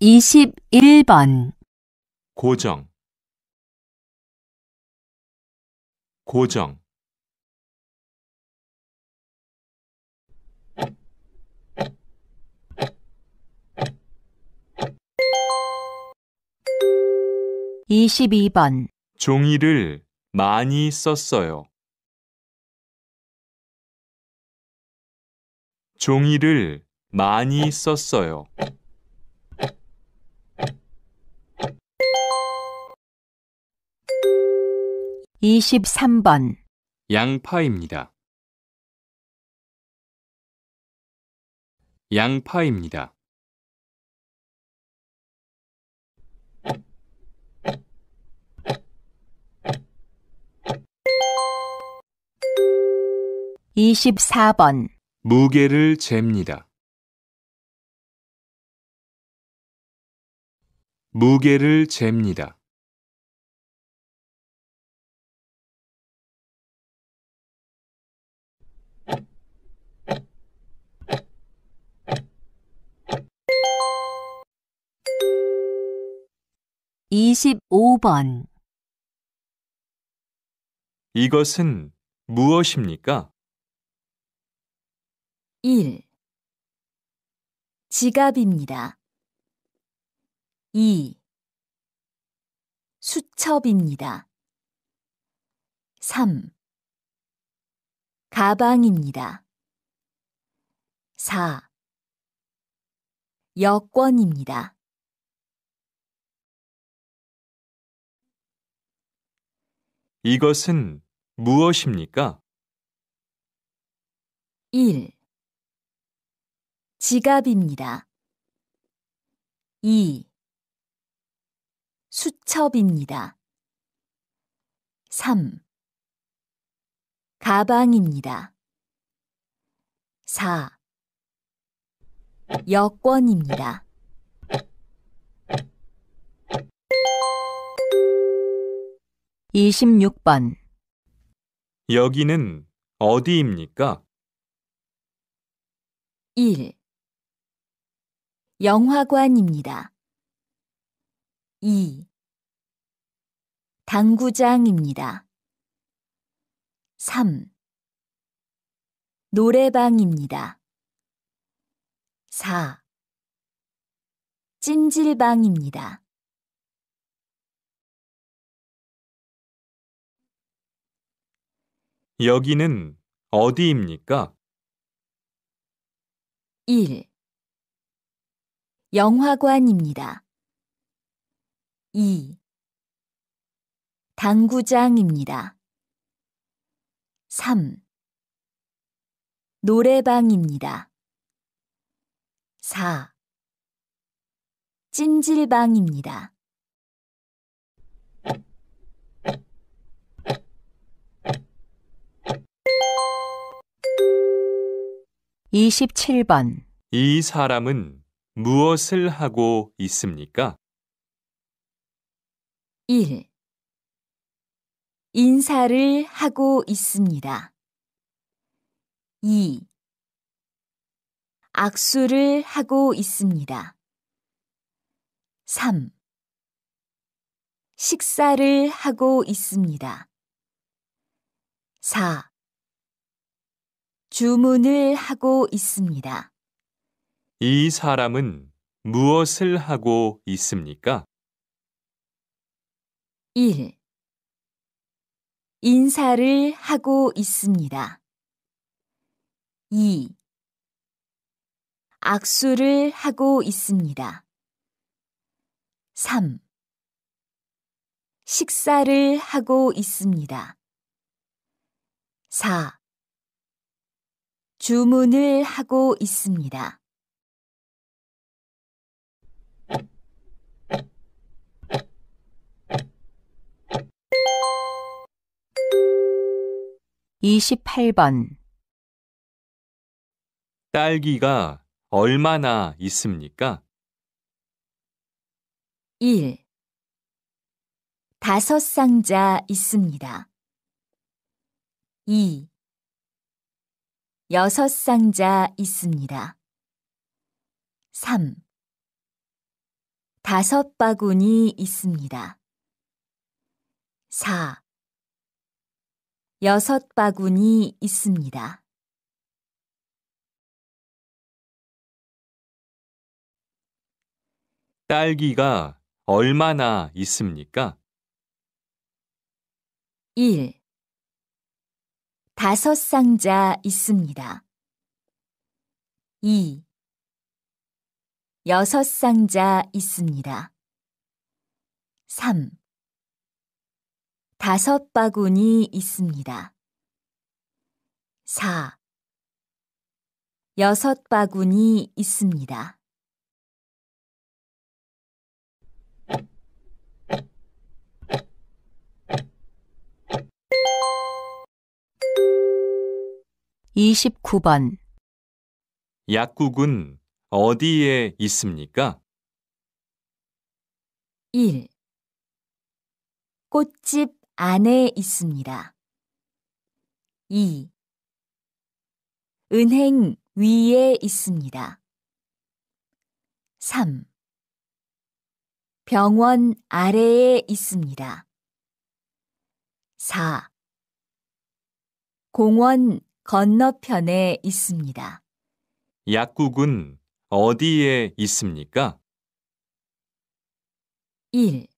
21번 고정 고정 이십번 종이를 많이 썼어요. 종이를 많이 썼어요. 23번 양파입니다. 양파입니다. 24번 무게를 잽니다. 무게를 잽니다. 이십번 이것은 무엇입니까? 일 지갑입니다. 2. 수첩입니다. 3. 가방입니다. 4. 여권입니다. '이것은 무엇입니까?' 1. 지갑입니다. 2. 수첩입니다. 3. 가방입니다. 4. 여권입니다. 2 6번 여기는 어디입니까? 1. 영화관입니다. 2. 당구장입니다. 3. 노래방입니다. 4. 찜질방입니다. '여기는 어디입니까?' 1. 영화관입니다. 2. 당구장입니다. 3. 노래방입니다. 4. 찜질방입니다. 27번 이 사람은 무엇을 하고 있습니까? 1. 인사를 하고 있습니다. 2. 악수를 하고 있습니다. 3. 식사를 하고 있습니다. 4. 주문을 하고 있습니다. 이 사람은 무엇을 하고 있습니까? 1. 인사를 하고 있습니다. 2. 악수를 하고 있습니다. 3. 식사를 하고 있습니다. 4. 주문을 하고 있습니다. 28번 딸기가 얼마나 있습니까? 1. 다섯 상자 있습니다. 2. 여섯 상자 있습니다. 3. 다섯 바구니 있습니다. 4. 여섯 바구니 있습니다. 딸기가 얼마나 있습니까? 1. 다섯 상자 있습니다. 2. 여섯 상자 있습니다. 3. 다섯 바구니 있습니다. 4. 여섯 바구니 있습니다. 29번 약국은 어디에 있습니까? 1. 꽃집 안에 있습니다. 2. 은행 위에 있습니다. 3. 병원 아래에 있습니다. 4. 공원 건너편에 있습니다. 약국은 어디에 있습니까? 1.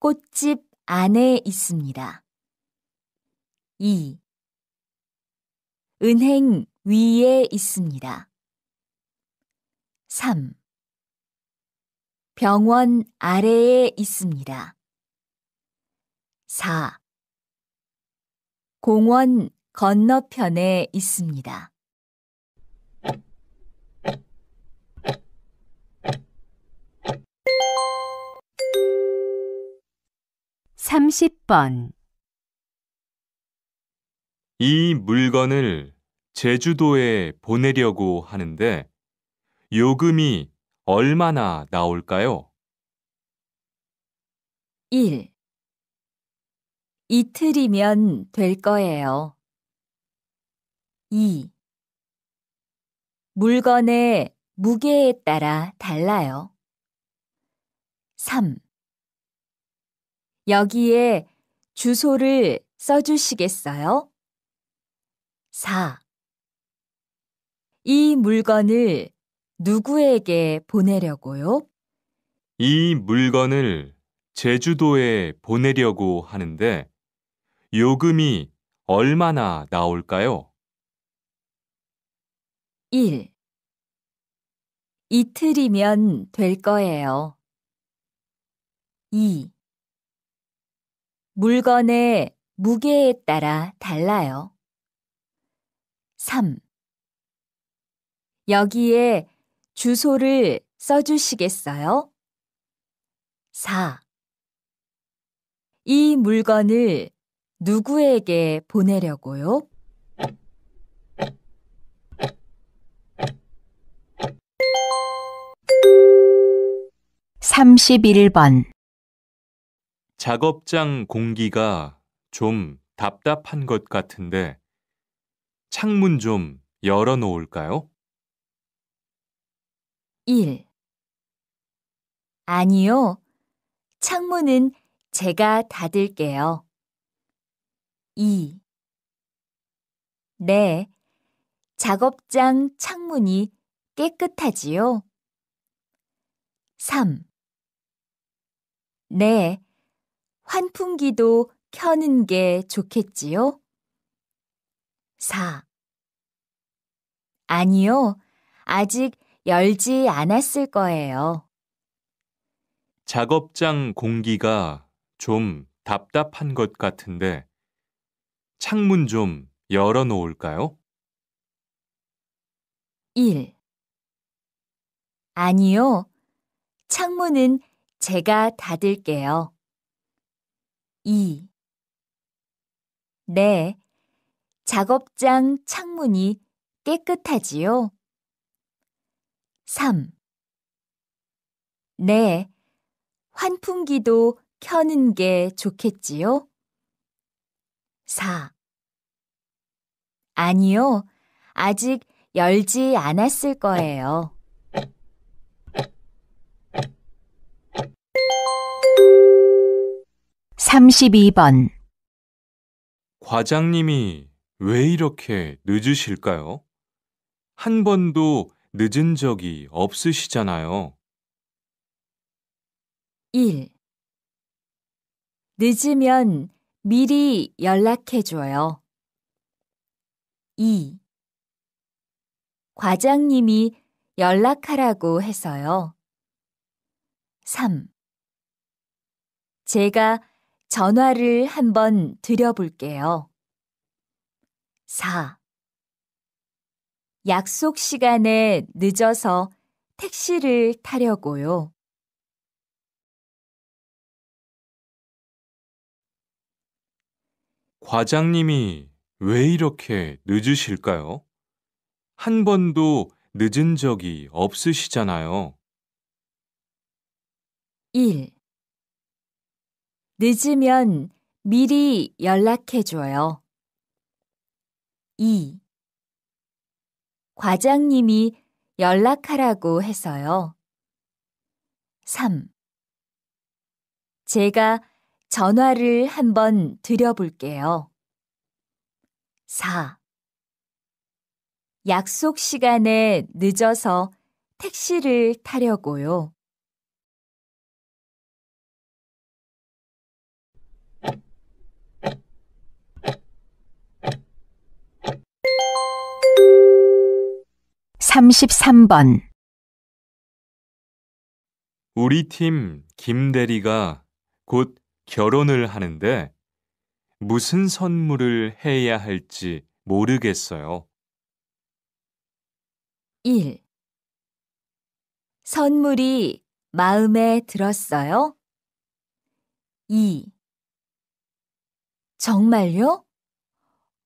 꽃집 안에 있습니다. 2. 은행 위에 있습니다. 3. 병원 아래에 있습니다. 4. 공원 건너편에 있습니다. 30번 이 물건을 제주도에 보내려고 하는데 요금이 얼마나 나올까요? 1. 이틀이면 될 거예요. 2. 물건의 무게에 따라 달라요. 3. 여기에 주소를 써주시겠어요? 4. 이 물건을 누구에게 보내려고요? 이 물건을 제주도에 보내려고 하는데 요금이 얼마나 나올까요? 1. 이틀이면 될 거예요. 2. 물건의 무게에 따라 달라요. 3. 여기에 주소를 써주시겠어요? 4. 이 물건을 누구에게 보내려고요? (31번) 작업장 공기가 좀 답답한 것 같은데 창문 좀 열어 놓을까요? 1. 아니요. 창문은 제가 닫을게요. 2. 네. 작업장 창문이 깨끗하지요? 3. 네. 환풍기도 켜는 게 좋겠지요? 4. 아니요. 아직 열지 않았을 거예요. 작업장 공기가 좀 답답한 것 같은데 창문 좀 열어 놓을까요? 1. 아니요. 창문은 제가 닫을게요. 2. 네. 작업장 창문이 깨끗하지요? 3. 네. 환풍기도 켜는 게 좋겠지요? 4. 아니요. 아직 열지 않았을 거예요. 32번 과장님이 왜 이렇게 늦으실까요? 한 번도 늦은 적이 없으시잖아요. 1. 늦으면 미리 연락해줘요. 2. 과장님이 연락하라고 해서요. 3. 제가 전화를 한번 드려볼게요. 4. 약속 시간에 늦어서 택시를 타려고요. '과장님이 왜 이렇게 늦으실까요? 한 번도 늦은 적이 없으시잖아요.' 1. 늦으면 미리 연락해줘요. 2. 과장님이 연락하라고 해서요. 3. 제가 전화를 한번 드려볼게요. 4. 약속 시간에 늦어서 택시를 타려고요. 33번 우리 팀 김대리가 곧 결혼을 하는데 무슨 선물을 해야 할지 모르겠어요. 1. 선물이 마음에 들었어요? 2. 정말요?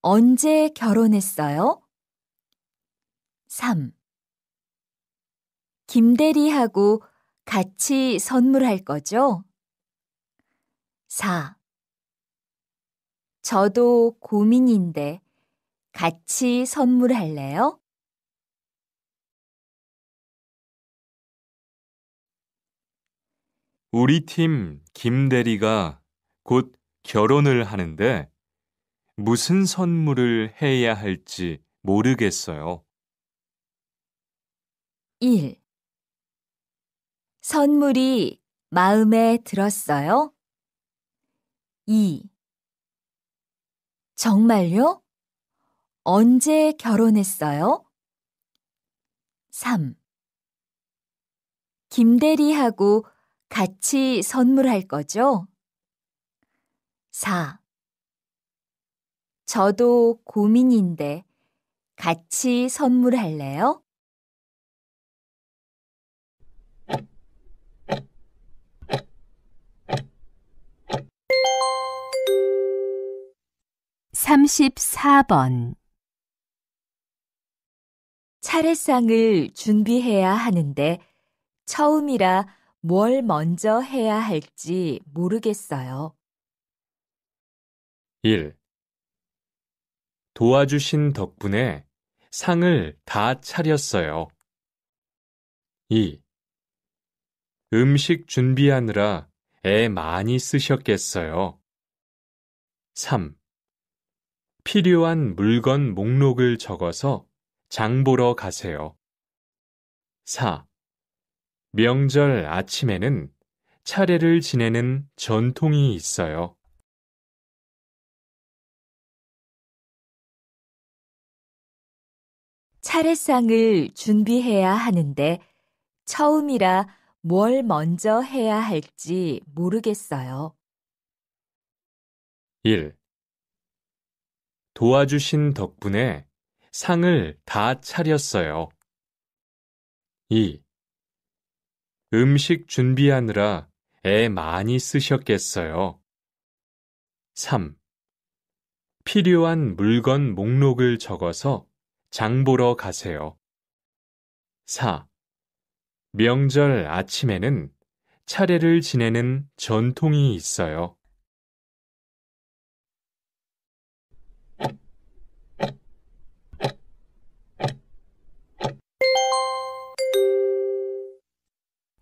언제 결혼했어요? 3. 김대리하고 같이 선물할 거죠? 4. 저도 고민인데 같이 선물할래요? '우리 팀 김대리가 곧 결혼을 하는데 무슨 선물을 해야 할지 모르겠어요.' 1. 선물이 마음에 들었어요? 2. 정말요? 언제 결혼했어요? 3. 김대리하고 같이 선물할 거죠? 4. 저도 고민인데 같이 선물할래요? 34번 차례상을 준비해야 하는데 처음이라 뭘 먼저 해야 할지 모르겠어요. 1. 도와주신 덕분에 상을 다 차렸어요. 2. 음식 준비하느라 애 많이 쓰셨겠어요. 3. 필요한 물건 목록을 적어서 장 보러 가세요. 4. 명절 아침에는 차례를 지내는 전통이 있어요. 차례상을 준비해야 하는데 처음이라 뭘 먼저 해야 할지 모르겠어요. 1. 도와주신 덕분에 상을 다 차렸어요. 2. 음식 준비하느라 애 많이 쓰셨겠어요. 3. 필요한 물건 목록을 적어서 장 보러 가세요. 4. 명절 아침에는 차례를 지내는 전통이 있어요.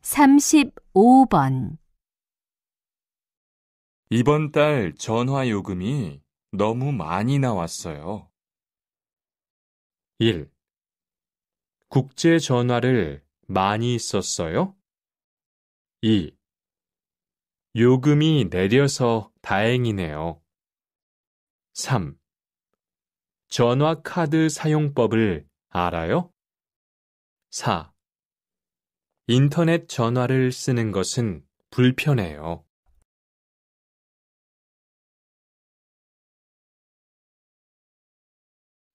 3 5번 이번 달 전화 요금이 너무 많이 나왔어요. 1. 국제 전화를 많이 썼어요? 2. 요금이 내려서 다행이네요. 3. 전화 카드 사용법을 알아요? 4. 인터넷 전화를 쓰는 것은 불편해요.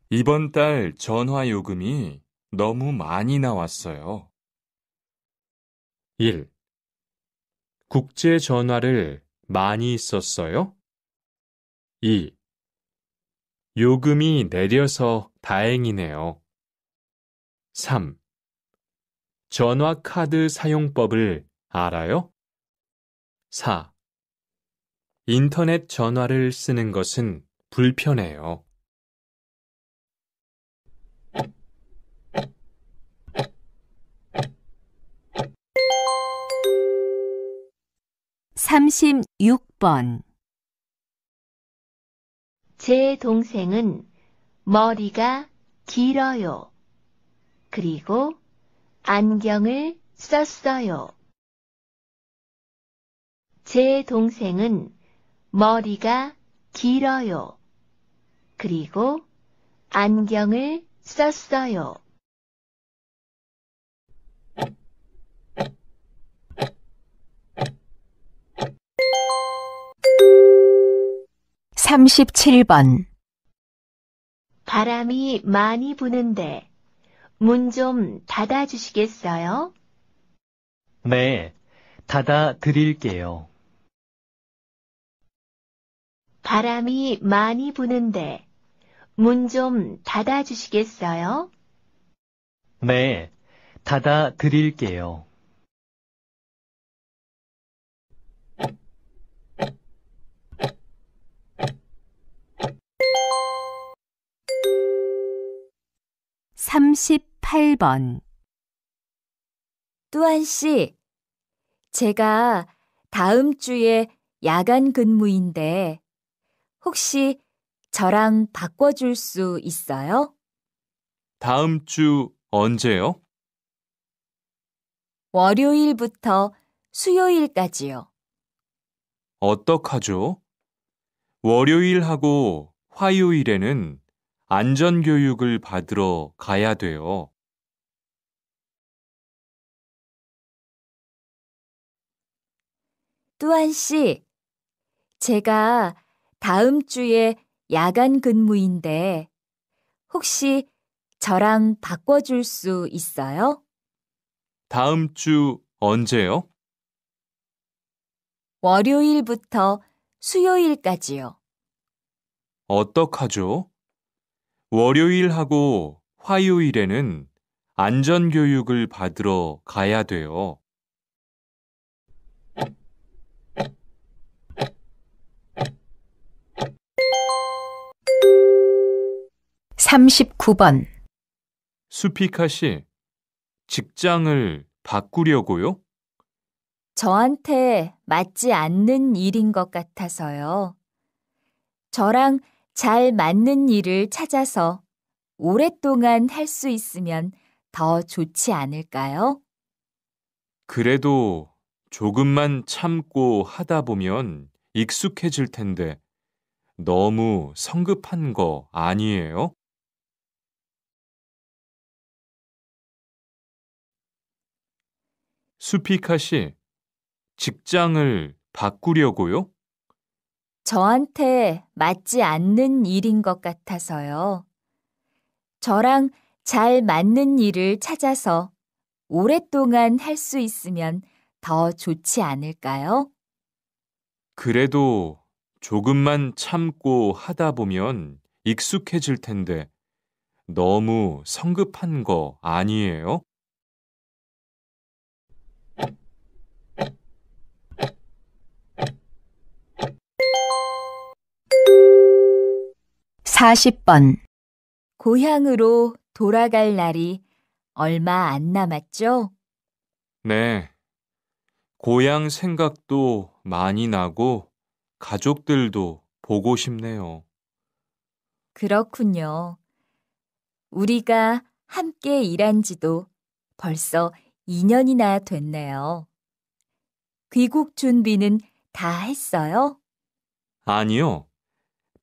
이번 달 전화 요금이 너무 많이 나왔어요. 1. 국제 전화를 많이 썼어요? 2. 요금이 내려서 다행이네요. 3. 전화카드 사용법을 알아요? 4. 인터넷 전화를 쓰는 것은 불편해요. 36번 제 동생은 머리가 길어요. 그리고 안경을 썼어요. 제 동생은 머리가 길어요. 그리고 안경을 썼어요. 37번 바람이 많이 부는데 문 좀 닫아주시겠어요? 네, 닫아 드릴게요. 바람이 많이 부는데 문 좀 닫아주시겠어요? 네, 닫아 드릴게요. 38번 또한 씨, 제가 다음 주에 야간 근무인데 혹시 저랑 바꿔줄 수 있어요? 다음 주 언제요? 월요일부터 수요일까지요. 어떡하죠? 월요일하고 화요일에는 안전교육을 받으러 가야 돼요. 뚜안 씨, 제가 다음 주에 야간 근무인데 혹시 저랑 바꿔줄 수 있어요? 다음 주 언제요? 월요일부터 수요일까지요. 어떡하죠? 월요일하고 화요일에는 안전교육을 받으러 가야 돼요. 3 9번 수피카 씨, 직장을 바꾸려고요? 저한테 맞지 않는 일인 것 같아서요. 저랑 잘 맞는 일을 찾아서 오랫동안 할 수 있으면 더 좋지 않을까요? 그래도 조금만 참고 하다 보면 익숙해질 텐데 너무 성급한 거 아니에요? 수피카 씨, 직장을 바꾸려고요? 저한테 맞지 않는 일인 것 같아서요. 저랑 잘 맞는 일을 찾아서 오랫동안 할 수 있으면 더 좋지 않을까요? 그래도 조금만 참고 하다 보면 익숙해질 텐데 너무 성급한 거 아니에요? 40번 고향으로 돌아갈 날이 얼마 안 남았죠? 네. 고향 생각도 많이 나고 가족들도 보고 싶네요. 그렇군요. 우리가 함께 일한 지도 벌써 2년이나 됐네요. 귀국 준비는 다 했어요? 아니요.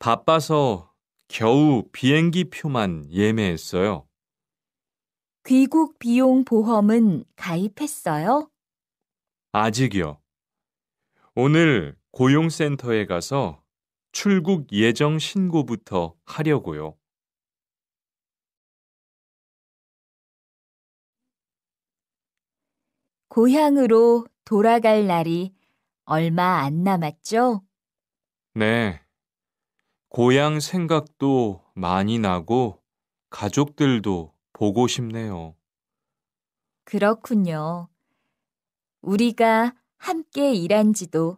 바빠서 겨우 비행기 표만 예매했어요. 귀국 비용 보험은 가입했어요? 아직이요. 오늘 고용센터에 가서 출국 예정 신고부터 하려고요. 고향으로 돌아갈 날이 얼마 안 남았죠? 네. 고향 생각도 많이 나고 가족들도 보고 싶네요. 그렇군요. 우리가 함께 일한 지도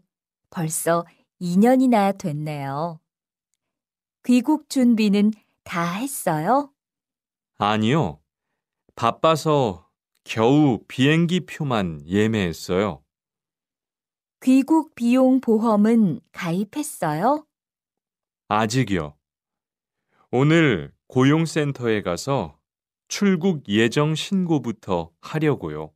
벌써 2년이나 됐네요. 귀국 준비는 다 했어요? 아니요. 바빠서 겨우 비행기 표만 예매했어요. 귀국 비용 보험은 가입했어요? 아직이요. 오늘 고용센터에 가서 출국 예정 신고부터 하려고요.